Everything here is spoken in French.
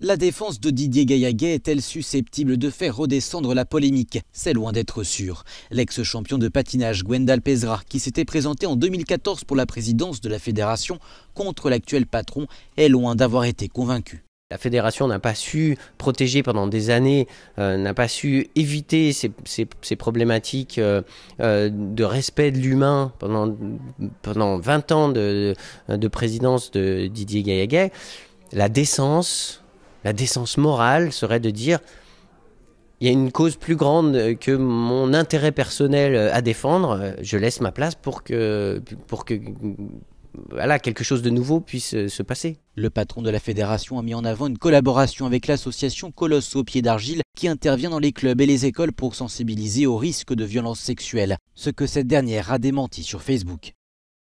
La défense de Didier Gaillaguet est-elle susceptible de faire redescendre la polémique C'est loin d'être sûr. L'ex-champion de patinage Gwendal Pesra, qui s'était présenté en 2014 pour la présidence de la fédération contre l'actuel patron, est loin d'avoir été convaincu. La fédération n'a pas su protéger pendant des années, euh, n'a pas su éviter ces, problématiques euh, euh, de respect de l'humain pendant, pendant 20 ans de, de présidence de Didier Gaillaguet. La décence, la décence morale serait de dire il y a une cause plus grande que mon intérêt personnel euh, à défendre, euh, je laisse ma place pour que, pour que quelque chose de nouveau puisse euh, se passer. Le patron de la fédération a mis en avant une collaboration avec l'association Colosse aux pied d'argile qui intervient dans les clubs et les écoles pour sensibiliser aux risques de violences sexuelles, ce que cette dernière a démenti sur Facebook.